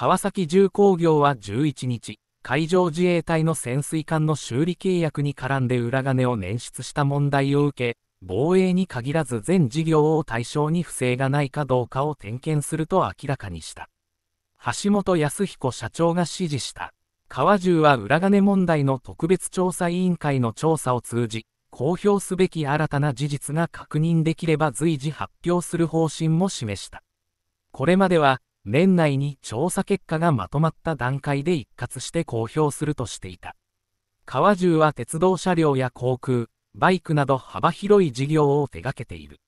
川崎重工業は11日、海上自衛隊の潜水艦の修理契約に絡んで裏金を捻出した問題を受け、防衛に限らず全事業を対象に不正がないかどうかを点検すると明らかにした。橋本康彦社長が指示した。川重は裏金問題の特別調査委員会の調査を通じ、公表すべき新たな事実が確認できれば随時発表する方針も示した。これまでは、年内に調査結果がまとまった段階で一括して公表するとしていた。川重は鉄道車両や航空、バイクなど幅広い事業を手掛けている。